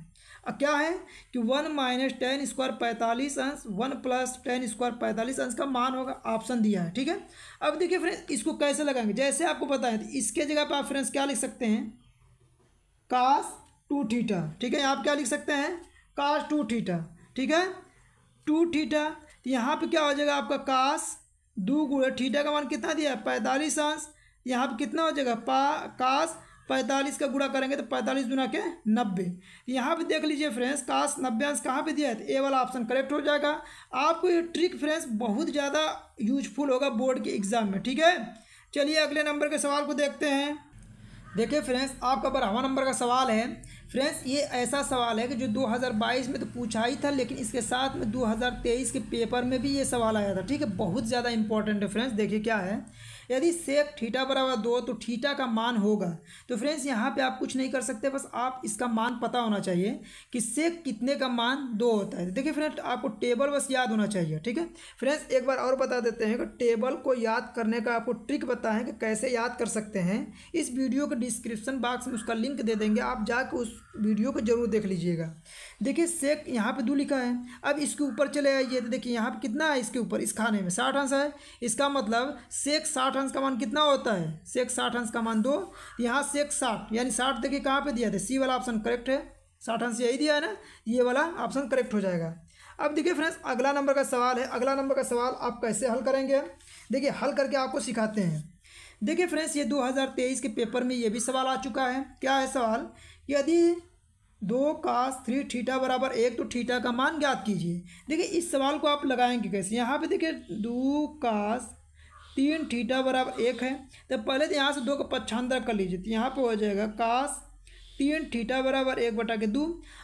अब क्या है कि वन माइनस टेन स्क्वायर पैंतालीस अंश वन प्लस टेन स्क्वायर पैंतालीस अंश का मान होगा ऑप्शन दिया है ठीक है अब देखिए फ्रेंड्स इसको कैसे लगाएंगे जैसे आपको पता है तो इसके जगह पर आप फ्रेंड्स क्या लिख सकते हैं कास टू थीटा ठीक है आप क्या लिख सकते हैं कास टू थीटा ठीक है टू थीटा तो यहाँ पे क्या हो जाएगा आपका कास दो गुड़े थीटा का मान कितना दिया है पैंतालीस अंश यहाँ पे कितना हो जाएगा पा कास पैंतालीस का गुड़ा करेंगे तो पैंतालीस गुना के नब्बे यहाँ पे देख लीजिए फ्रेंड्स काश नब्बे अंश कहाँ पे दिया है तो ए वाला ऑप्शन करेक्ट हो जाएगा आपको ये ट्रिक फ्रेंड्स बहुत ज़्यादा यूजफुल होगा बोर्ड के एग्जाम में ठीक है चलिए अगले नंबर के सवाल को देखते हैं देखिए फ्रेंड्स आपका बारहवा नंबर का सवाल है फ्रेंड्स ये ऐसा सवाल है कि जो 2022 में तो पूछा ही था लेकिन इसके साथ में 2023 के पेपर में भी ये सवाल आया था ठीक है बहुत ज़्यादा इंपॉर्टेंट है फ्रेंड्स देखिए क्या है यदि सेक ठीठा बराबर दो तो ठीटा का मान होगा तो फ्रेंड्स यहाँ पे आप कुछ नहीं कर सकते बस आप इसका मान पता होना चाहिए कि सेक कितने का मान दो होता है देखिए फ्रेंड आपको टेबल बस याद होना चाहिए ठीक है फ्रेंड्स एक बार और बता देते हैं कि टेबल को याद करने का आपको ट्रिक बताएं कि कैसे याद कर सकते हैं इस वीडियो के डिस्क्रिप्शन बॉक्स में उसका लिंक दे देंगे आप जाकर उस वीडियो को जरूर देख लीजिएगा देखिए सेक यहाँ पे दो लिखा है अब इसके ऊपर चले आइए तो देखिए यहाँ पे कितना है इसके ऊपर इस खाने में साठ अंश है इसका मतलब सेक साठ अंश का मान कितना होता है सेक साठ अंश का मान दो यहाँ सेक साठ यानी साठ देखिए कहाँ पर दिया था सी वाला ऑप्शन करेक्ट है साठ अंश यही दिया है ना ये वाला ऑप्शन करेक्ट हो जाएगा अब देखिए फ्रेंड्स अगला नंबर का सवाल है अगला नंबर का सवाल आप कैसे हल करेंगे देखिए हल करके आपको सिखाते हैं देखिए फ्रेंड्स ये 2023 के पेपर में ये भी सवाल आ चुका है क्या है सवाल यदि दो कास थ्री ठीटा बराबर एक तो ठीटा का मान ज्ञात कीजिए देखिए इस सवाल को आप लगाएंगे कैसे यहाँ पे देखिए दो काश तीन ठीटा बराबर एक है तो पहले तो यहाँ से दो का पक्षांतर कर लीजिए तो यहाँ पे हो जाएगा काश एन थीटा बराबर एक बटा के दो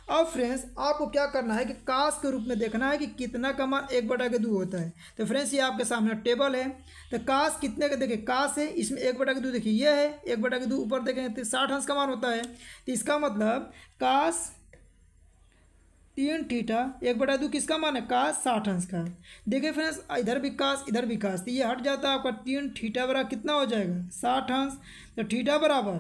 अब फ्रेंड्स आपको क्या करना है कि कास के रूप में देखना है कि कितना का मान एक बटा के दो होता है तो फ्रेंड्स ये आपके सामने टेबल है तो कास कितने का देखिए कास है इसमें एक बटा के दो देखिए ये है एक बटा के दो ऊपर देखें तो साठ अंश का मान होता है तो इसका मतलब कास तीन थीटा एक बटा दो किसका मान है कास साठ अंश का देखिए फ्रेंड्स इधर भी कास इधर भी कास तो ये हट जाता है आपका तीन थीटा बराबर कितना हो जाएगा साठ अंश तो थीटा बराबर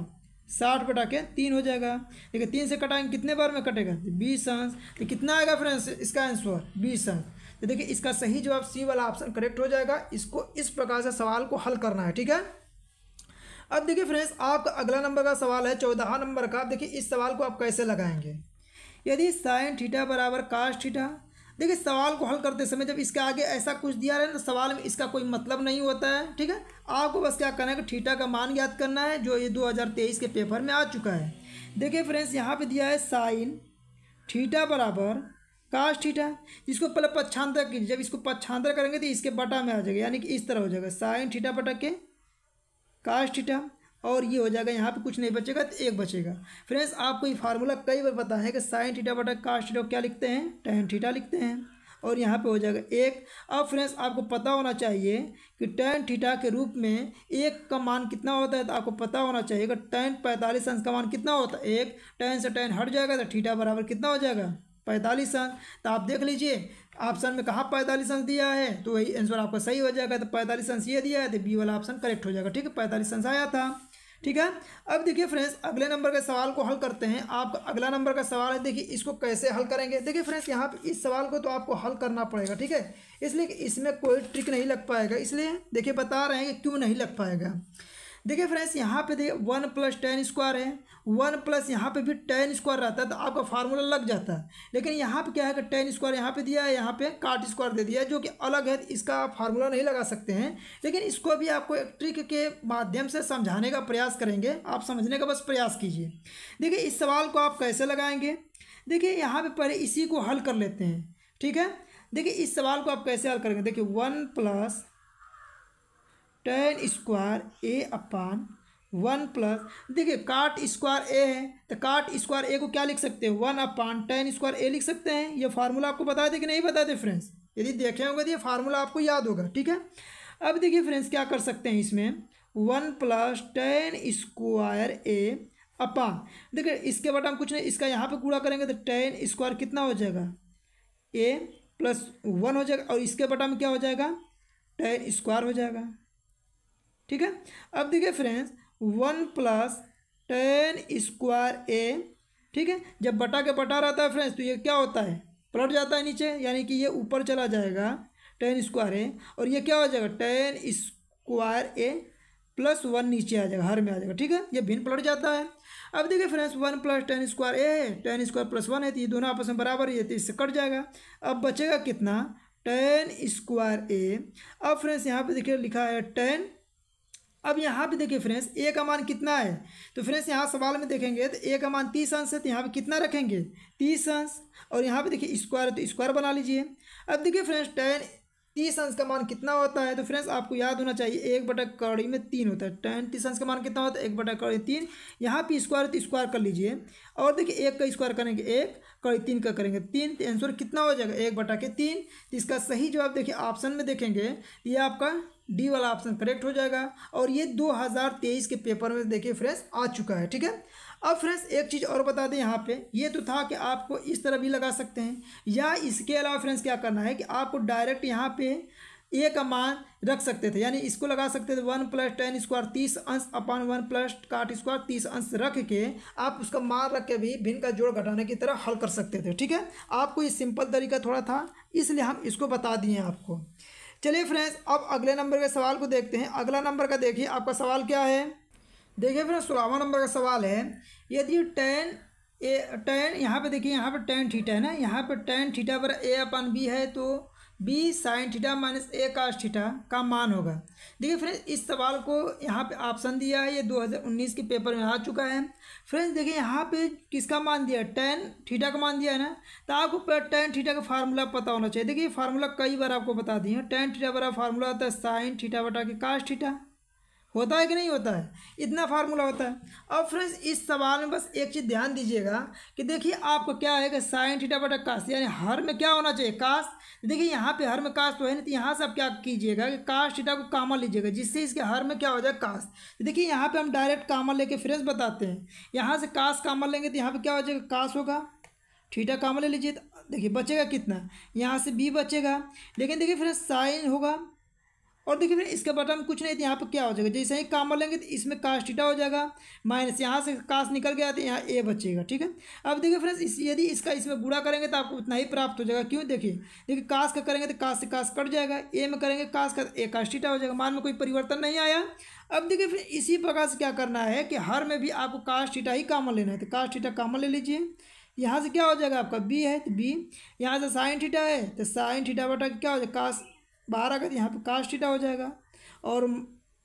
साठ बटा के तीन हो जाएगा देखिए तीन से कटाएंगे कितने बार में कटेगा तो बीस अंश तो कितना आएगा फ्रेंड्स इसका आंसर बीस अंश तो देखिए इसका सही जवाब सी वाला ऑप्शन करेक्ट हो जाएगा इसको इस प्रकार से सवाल को हल करना है ठीक है अब देखिए फ्रेंड्स आपका अगला नंबर का सवाल है चौदह नंबर का देखिए इस सवाल को आप कैसे लगाएंगे यदि साइन ठीठा बराबर कास्ट ठीठा देखिए सवाल को हल करते समय जब इसके आगे ऐसा कुछ दिया रहे तो सवाल में इसका कोई मतलब नहीं होता है ठीक है आपको बस क्या करना है कि ठीठा का मान ज्ञात करना है जो ये 2023 के पेपर में आ चुका है देखिए फ्रेंड्स यहाँ पे दिया है साइन ठीठा बराबर काश ठीठा इसको पहले पच्छांतर कीजिए जब इसको पच्छांतर करेंगे तो इसके बटा में आ जाएगा यानी कि इस तरह हो जाएगा साइन ठीठा बटा के काश ठीठा और ये हो जाएगा यहाँ पे कुछ नहीं बचेगा तो एक बचेगा फ्रेंड्स आपको ये फार्मूला कई बार पता है कि साइन थीटा बटा कास्ट थीटा क्या लिखते हैं टेन थीटा लिखते हैं और यहाँ पे हो जाएगा एक अब फ्रेंड्स आपको पता होना चाहिए कि टेन थीटा के रूप में एक का मान कितना होता है तो आपको पता होना चाहिए कि टेन पैंतालीस अंश का मान कितना होता है एक टेन से टेन हट जाएगा तो थीटा बराबर कितना हो जाएगा पैंतालीस अंश तो आप देख लीजिए ऑप्शन में कहाँ पैंतालीस अंश दिया है तो वही आंसर आपका सही हो जाएगा तो पैंतालीस अंश ये दिया है तो बी वाला ऑप्शन करेक्ट हो जाएगा ठीक है पैंतालीस अंश आया था ठीक है अब देखिए फ्रेंड्स अगले नंबर के सवाल को हल करते हैं आपका अगला नंबर का सवाल है देखिए इसको कैसे हल करेंगे देखिए फ्रेंड्स यहाँ पे इस सवाल को तो आपको हल करना पड़ेगा ठीक है इसलिए इसमें कोई ट्रिक नहीं लग पाएगा इसलिए देखिए बता रहे हैं कि क्यों नहीं लग पाएगा देखिए फ्रेंड्स यहाँ पे देखिए वन प्लस टेन स्क्वायर है वन प्लस यहाँ पे भी टेन स्क्वायर रहता है तो आपका फार्मूला लग जाता है लेकिन यहाँ पे क्या है कि टेन स्क्वायर यहाँ पे दिया है यहाँ पे काट स्क्वायर दे दिया है जो कि अलग है इसका फार्मूला नहीं लगा सकते हैं लेकिन इसको भी आपको एक ट्रिक के माध्यम से समझाने का प्रयास करेंगे आप समझने का बस प्रयास कीजिए देखिए इस सवाल को आप कैसे लगाएंगे देखिए यहाँ पर पहले इसी को हल कर लेते हैं ठीक है देखिए इस सवाल को आप कैसे हल करेंगे देखिए one plus tan square A upon one plus देखिए काट स्क्वायर ए है तो काट स्क्वायर ए को क्या लिख सकते हैं one upon tan square A लिख सकते हैं ये फार्मूला आपको बता दे कि नहीं बता दे फ्रेंड्स यदि देखे होंगे तो ये फार्मूला आपको याद होगा ठीक है अब देखिए फ्रेंड्स क्या कर सकते हैं इसमें one plus tan square A upon देखिए इसके बटा हम कुछ नहीं इसका यहाँ पे कूड़ा करेंगे तो टेन स्क्वायर कितना हो जाएगा ए प्लस वन हो जाएगा और इसके बटा में क्या हो जाएगा टेन स्क्वायर हो जाएगा ठीक है अब देखिए friends one plus tan square A ठीक है जब बटा के बटा रहता है फ्रेंड्स तो ये क्या होता है पलट जाता है नीचे यानी कि ये ऊपर चला जाएगा टेन स्क्वायर ए और ये क्या हो जाएगा tan square A plus one नीचे आ जाएगा हर में आ जाएगा ठीक है ये भिन्न पलट जाता है अब देखिए friends one plus tan square A है टेन स्क्वायर प्लस वन है तो ये दोनों आपस में बराबर है तो इससे कट जाएगा अब बचेगा कितना टेन स्क्वायर ए अब फ्रेंड्स यहाँ पे देखिए लिखा है टेन अब यहाँ पे देखिए फ्रेंड्स ए का मान कितना है तो फ्रेंड्स यहाँ सवाल में देखेंगे तो ए का मान तीस अंश है तो यहाँ पे कितना रखेंगे तीस अंश और यहाँ पे देखिए स्क्वायर तो स्क्वायर बना लीजिए अब देखिए फ्रेंड्स टेन तीस अंश का मान कितना होता है तो फ्रेंड्स आपको याद होना चाहिए एक बटा कड़ी में तीन होता है टेन तीस अंश का मान कितना होता है एक बटा कड़ी तीन यहाँ पर स्क्वायर तो स्क्वायर कर लीजिए और देखिए एक का स्क्वायर करेंगे एक कड़ी तीन का करेंगे तीन तो आंसर कितना हो जाएगा एक बटा के तीन तो इसका सही जवाब देखिए ऑप्शन में देखेंगे ये आपका डी वाला ऑप्शन करेक्ट हो जाएगा और ये 2023 के पेपर में देखिए फ्रेंड्स आ चुका है ठीक है अब फ्रेंड्स एक चीज़ और बता दें यहाँ पे ये तो था कि आपको इस तरह भी लगा सकते हैं या इसके अलावा फ्रेंड्स क्या करना है कि आपको डायरेक्ट यहाँ पे ए का मान रख सकते थे यानी इसको लगा सकते थे वन प्लस टेन स्क्वायर तीस अंश upon one plus cot square तीस अंश रख के आप उसका मान रख के भी भिन्न का जोड़ घटाने की तरह हल कर सकते थे ठीक है आपको ये सिंपल तरीका थोड़ा था इसलिए हम इसको बता दिए आपको चलिए फ्रेंड्स अब अगले नंबर के सवाल को देखते हैं अगला नंबर का देखिए आपका सवाल क्या है देखिए फ्रेंड सोलहवा नंबर का सवाल है यदि टेन ए टेन यहाँ पे देखिए यहाँ पे टेन थीटा है ना यहाँ पे टेन थीटा पर ए अपन बी है तो B sine theta minus A cos theta का मान होगा देखिए फ्रेंड्स इस सवाल को यहाँ पे ऑप्शन दिया है ये 2019 के पेपर में आ चुका है फ्रेंड्स देखिए यहाँ पे किसका मान दिया है टेन थीटा का मान दिया है ना तो आपको टेन थीटा का फार्मूला पता होना चाहिए देखिए फार्मूला कई बार आपको बता दिए टेन थीटा बड़ा फार्मूला होता है साइन थीटा बटा के काश थीटा होता है कि नहीं होता है इतना फार्मूला होता है अब फ्रेंड्स इस सवाल में बस एक चीज़ ध्यान दीजिएगा कि देखिए आपको क्या है कि साइन थीटा बटा कास यानी हर में क्या होना चाहिए कास्ट देखिए यहाँ पे हर में कास तो है नहीं तो यहाँ से आप क्या कीजिएगा कि कास थीटा को कामा लीजिएगा जिससे इसके हर में क्या हो जाए कास तो देखिए यहाँ पर हम डायरेक्ट कामा लेके फ्रेंड्स बताते हैं यहाँ से कास कामा लेंगे तो यहाँ पर क्या हो जाएगा कास होगा थीटा कामा ले लीजिए तो देखिए बचेगा कितना यहाँ से बी बचेगा लेकिन देखिए फ्रेंड्स साइन होगा और देखिए फिर इसके बटन में कुछ नहीं तो यहाँ पर क्या हो जाएगा जैसे ही काम लेंगे तो इसमें टीटा हो जाएगा माइनस यहाँ से कास्ट निकल गया तो यहाँ ए बचेगा ठीक है अब देखिए फ्रेंड्स इस यदि इसका इसमें गुड़ा करेंगे तो आपको उतना ही प्राप्त हो जाएगा क्यों देखिए देखिए कास्ट का करेंगे तो कास्ट से कास्ट कट जाएगा ए में करेंगे कास्ट का ए टीटा हो जाएगा मान में कोई परिवर्तन नहीं आया अब देखिए फिर इसी प्रकार से क्या करना है कि हर में भी आपको टीटा ही कामन लेना है तो टीटा कामन ले लीजिए यहाँ से क्या हो जाएगा आपका बी है तो बी यहाँ से साइन टीटा है तो साइन टीटा बटा क्या हो जाएगा कास्ट बाहर तो यहाँ पर कास्ट थीटा हो जाएगा और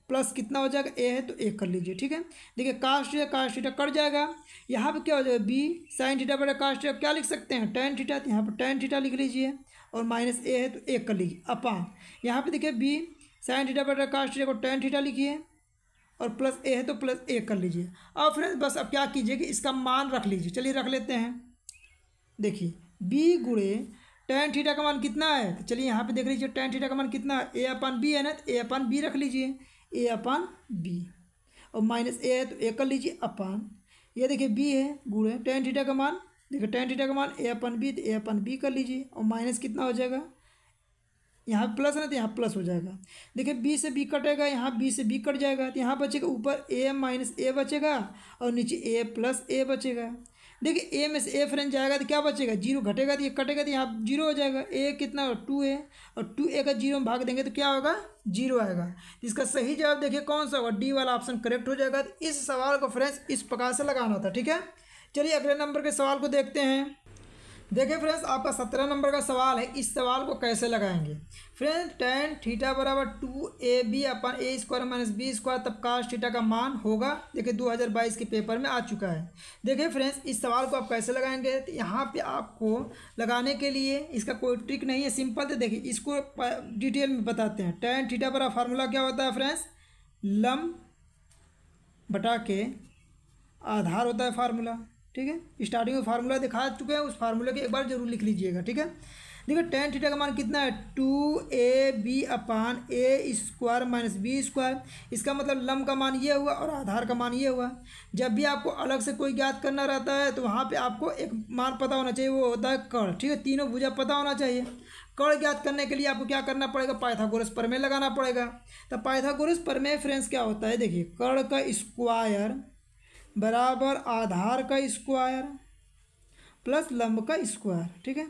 प्लस कितना हो जाएगा ए है तो ए कर लीजिए ठीक है देखिए कास्ट थीटा कास्ट थीटा कट जाएगा यहाँ पे क्या हो जाएगा बी साइन थीटा बटा कास्ट थीटा क्या लिख सकते हैं टेन थीटा तो यहाँ पर टेन थीटा लिख लीजिए और माइनस ए है तो ए कर लीजिए अपान यहाँ पे देखिए बी साइन थीटा बटा कास्ट थीटा को टेन थीटा लिखिए और प्लस ए है तो प्लस ए कर लीजिए और फ्रेंड बस अब क्या कीजिए कि इसका मान रख लीजिए चलिए रख लेते हैं देखिए बी गुड़े टेन थीटा का मान कितना है तो चलिए यहाँ पे देख लीजिए टेन थीटा का मान कितना है ए अपन बी है ना तो ए अपन बी रख लीजिए ए अपन बी और माइनस ए है तो ए कर लीजिए अपन ये देखिए बी है गुड़ है टेन थीटा का मान देखिए टेन थीटा का मान ए अपन बी तो ए अपन बी कर लीजिए और माइनस कितना हो जाएगा यहाँ प्लस है ना तो यहाँ प्लस हो जाएगा देखिए बी से बी कटेगा यहाँ बी से बी कट जाएगा तो यहाँ बचेगा ऊपर ए माइनस ए बचेगा और नीचे ए प्लस ए बचेगा देखिए ए में से ए फ्रेंच जाएगा तो क्या बचेगा जीरो घटेगा तो ये कटेगा तो यहाँ जीरो हो जाएगा ए कितना टू ए और टू ए का जीरो में भाग देंगे तो क्या होगा जीरो आएगा इसका सही जवाब देखिए कौन सा होगा डी वाला ऑप्शन करेक्ट हो जाएगा तो इस सवाल को फ्रेंड्स इस प्रकार से लगाना था ठीक है चलिए अगले नंबर के सवाल को देखते हैं देखिए फ्रेंड्स आपका सत्रह नंबर का सवाल है इस सवाल को कैसे लगाएंगे फ्रेंड्स टेन थीटा बराबर two A B upon A square minus B square तब कास्ट थीटा का मान होगा देखिए 2022 के पेपर में आ चुका है देखिए फ्रेंड्स इस सवाल को आप कैसे लगाएंगे तो यहाँ पे आपको लगाने के लिए इसका कोई ट्रिक नहीं है सिंपल तो देखिए इसको डिटेल में बताते हैं टेन थीटा बराबर फार्मूला क्या होता है फ्रेंड्स लम बटा के आधार होता है फार्मूला ठीक है स्टार्टिंग में फार्मूला दिखा चुके हैं उस फार्मूले के एक बार जरूर लिख लीजिएगा ठीक है देखिए टेन थीटा का मान कितना है two A B upon A square minus B square इसका मतलब लम का मान ये हुआ और आधार का मान ये हुआ जब भी आपको अलग से कोई ज्ञात करना रहता है तो वहाँ पे आपको एक मान पता होना चाहिए वो होता है कड़ ठीक है तीनों भुजा पता होना चाहिए कड़ ज्ञात करने के लिए आपको क्या करना पड़ेगा पाइथागोरस प्रमेय लगाना पड़ेगा तो पाइथागोरस प्रमेय फ्रेंड्स क्या होता है देखिए कर्ण का स्क्वायर बराबर आधार का स्क्वायर प्लस लंब का स्क्वायर ठीक है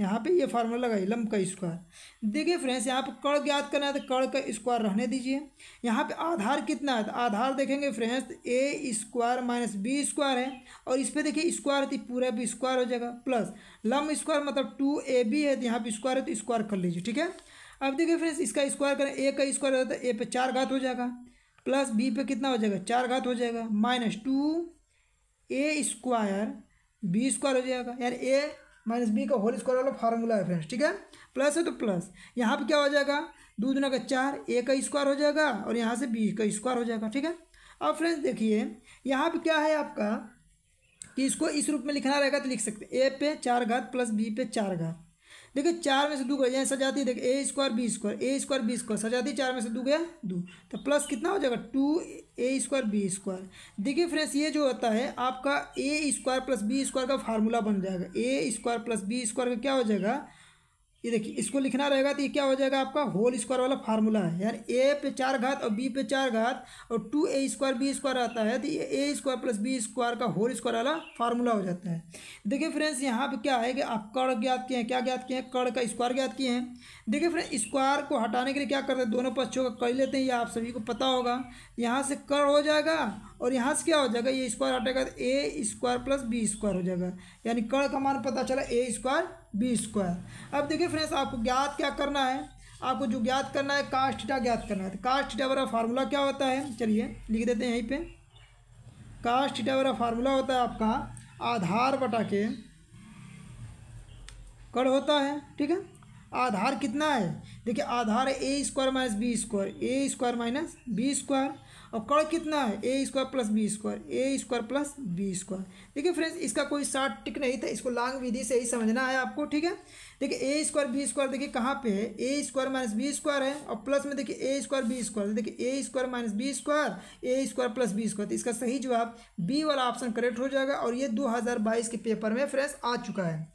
यहाँ पे ये फार्मूला लगाइए लंब का स्क्वायर देखिए फ्रेंड्स यहाँ पे कड़ ज्ञात करना है तो कड़ का स्क्वायर रहने दीजिए यहाँ पे आधार कितना है तो आधार देखेंगे फ्रेंड्स तो A square minus B square है और इस पर देखिए स्क्वायर थी पूरा भी स्क्वायर हो जाएगा प्लस लंब स्क्वायर मतलब टू ए बी है तो यहाँ पर स्क्वायर है तो स्क्वायर कर लीजिए ठीक है अब देखिए फ्रेंड्स इसका स्क्वायर करें ए का स्क्वायर होता है ए पे चार घात हो जाएगा प्लस बी पे कितना हो जाएगा चार घात हो जाएगा minus two A square B square हो जाएगा यानी ए माइनस बी का होल स्क्वायर वाला फार्मूला है फ्रेंड्स ठीक है प्लस है तो प्लस यहाँ पे क्या हो जाएगा दो दुना का चार ए का स्क्वायर हो जाएगा और यहाँ से बी का स्क्वायर हो जाएगा ठीक है अब फ्रेंड्स देखिए यहाँ पर क्या है आपका कि इसको इस रूप में लिखना रहेगा तो लिख सकते ए पे चार घात प्लस बी पे चार घात देखिए चार में से दो गया जाए सजाती है देखिए A square B square A square B square सजाती चार में से दो गया दो तो प्लस कितना हो जाएगा two A square B square देखिए फ्रेंड्स ये जो होता है आपका A square plus B square का फार्मूला बन जाएगा A square plus B square का क्या हो जाएगा ये देखिए इसको लिखना रहेगा तो ये क्या हो जाएगा आपका होल स्क्वायर वाला फार्मूला है यानी ए पे चार घात और बी पे चार घात और two A square B square आता है तो ये A square plus B square का होल स्क्वायर वाला फार्मूला हो जाता है देखिए फ्रेंड्स यहाँ पे क्या है कि आप कड़ ज्ञात किए हैं क्या ज्ञात किए हैं कड़ का स्क्वायर ज्ञात किए हैं देखिए फ्रेंड स्क्वायर को हटाने के लिए क्या करते हैं दोनों पक्षों का कर लेते हैं या आप सभी को पता होगा यहाँ से कर हो जाएगा और यहाँ से क्या हो जाएगा ये स्क्वायर हटेगा तो A square plus B square हो जाएगा यानी कर्ण का मान पता चला ए स्क्वायर बी स्क्वायर अब देखिए फ्रेंड्स आपको ज्ञात क्या करना है आपको जो ज्ञात करना है कास्टा ज्ञात करना है तो कास्टिटा वाला फार्मूला क्या होता है चलिए लिख देते हैं यहीं पर कास्टा वाला फार्मूला होता है आपका आधार बटा के कड़ होता है ठीक है आधार कितना है देखिए आधार है A square minus B square A square minus B square अब कर्ण कितना है A square plus B square A square plus B square देखिए फ्रेंड्स इसका कोई शार्ट टिक नहीं था इसको लांग विधि से ही समझना है आपको ठीक है देखिए ए स्क्वायर बी स्क्वायर देखिए कहाँ पे है A square minus B square है और प्लस में देखिए ए स्क्वायर बी स्क्वायर देखिए A square minus B square A square plus B square तो इसका सही जवाब बी वाला ऑप्शन करेक्ट हो जाएगा और ये दो के पेपर में फ्रेंड्स आ चुका है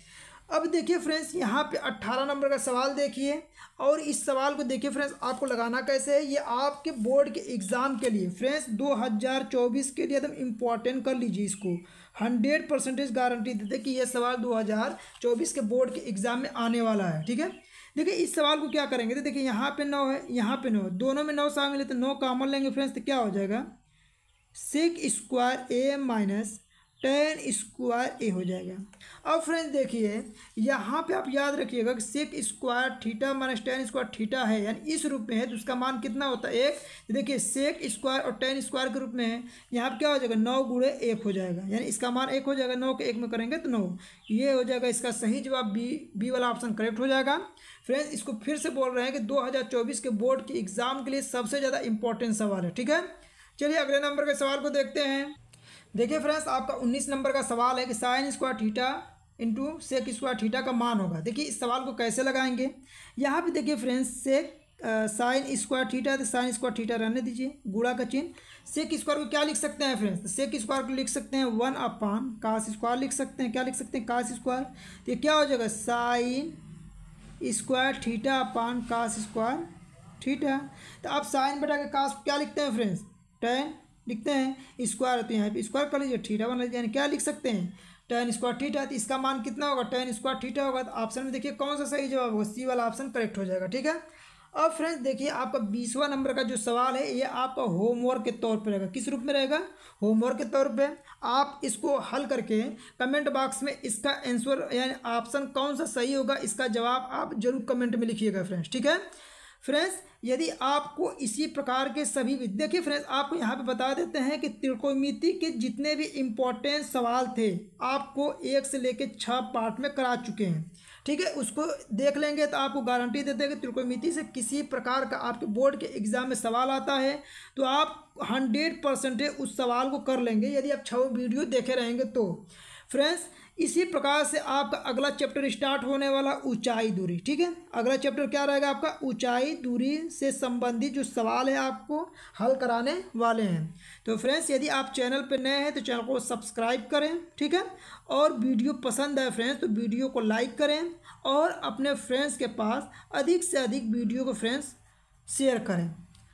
अब देखिए फ्रेंड्स यहाँ पे 18 नंबर का सवाल देखिए और इस सवाल को देखिए फ्रेंड्स आपको लगाना कैसे है ये आपके बोर्ड के एग्ज़ाम के लिए फ्रेंड्स 2024 के लिए एकदम इम्पॉर्टेंट कर लीजिए इसको हंड्रेड परसेंटेज गारंटी देते कि ये सवाल 2024 के बोर्ड के एग्ज़ाम में आने वाला है ठीक है देखिए इस सवाल को क्या करेंगे तो देखिए यहाँ पर नौ है यहाँ पर नौ दोनों में नौ सामने तो नौ कामन लेंगे फ्रेंड्स तो क्या हो जाएगा sec square A minus tan square A हो जाएगा अब फ्रेंड्स देखिए यहाँ पे आप याद रखिएगा कि sec square theta minus tan square theta है यानी इस रूप में है तो उसका मान कितना होता है एक देखिए सेक स्क्वायर और टेन स्क्वायर के रूप में है यहाँ पर क्या हो जाएगा नौ गुड़े एक हो जाएगा यानी इसका मान एक हो जाएगा नौ के एक में करेंगे तो नौ ये हो जाएगा इसका सही जवाब बी बी वाला ऑप्शन करेक्ट हो जाएगा फ्रेंड्स इसको फिर से बोल रहे हैं कि चौबीस के बोर्ड के एग्ज़ाम के लिए सबसे ज़्यादा इंपॉर्टेंट सवाल है ठीक है चलिए अगले नंबर के सवाल को देखते हैं देखिए फ्रेंड्स आपका उन्नीस नंबर का सवाल है कि sine square theta into sec square theta का मान होगा देखिए इस सवाल को कैसे लगाएंगे यहाँ भी देखिए friends sec sine square theta तो साइन स्क्वायर थीटा रहने दीजिए गुड़ा का चिन्ह सेक स्क्वायर को क्या लिख सकते हैं फ्रेंड्स सेक स्क्वायर को लिख सकते हैं वन अपान कास स्क्वायर लिख सकते हैं क्या लिख सकते हैं कास स्क्वायर तो क्या हो जाएगा sine square theta upon cos square theta तो आप साइन बटा के कास क्या लिखते हैं फ्रेंड्स टेन लिखते हैं स्क्वायर तो यहाँ पे स्क्वायर कर लीजिए ठीठा बना लीजिए यानी क्या लिख सकते हैं टेन स्क्वायर ठीठा तो इसका मान कितना होगा टेन स्क्वायर ठीठा होगा तो ऑप्शन में देखिए कौन सा सही जवाब होगा सी वाला ऑप्शन करेक्ट हो जाएगा ठीक है अब फ्रेंड्स देखिए आपका बीसवा नंबर का जो सवाल है ये आपका होमवर्क के तौर पर रहेगा किस रूप में रहेगा होमवर्क के तौर पर आप इसको हल करके कमेंट बॉक्स में इसका आंसर यानी ऑप्शन कौन सा सही होगा इसका जवाब आप जरूर कमेंट में लिखिएगा फ्रेंड्स ठीक है फ्रेंड्स यदि आपको इसी प्रकार के सभी देखिए फ्रेंड्स आपको यहाँ पे बता देते हैं कि त्रिकोमिति के जितने भी इम्पोर्टेंट सवाल थे आपको एक से लेकर छः पार्ट में करा चुके हैं ठीक है उसको देख लेंगे तो आपको गारंटी देते हैं कि त्रिकोमिति से किसी प्रकार का आपके बोर्ड के एग्ज़ाम में सवाल आता है तो आप हंड्रेड उस सवाल को कर लेंगे यदि आप छः वीडियो देखे रहेंगे तो फ्रेंड्स इसी प्रकार से आपका अगला चैप्टर स्टार्ट होने वाला ऊंचाई दूरी ठीक है अगला चैप्टर क्या रहेगा आपका ऊंचाई दूरी से संबंधित जो सवाल है आपको हल कराने वाले हैं तो फ्रेंड्स यदि आप चैनल पर नए हैं तो चैनल को सब्सक्राइब करें ठीक है और वीडियो पसंद है फ्रेंड्स तो वीडियो को लाइक करें और अपने फ्रेंड्स के पास अधिक से अधिक वीडियो को फ्रेंड्स शेयर करें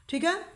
ठीक है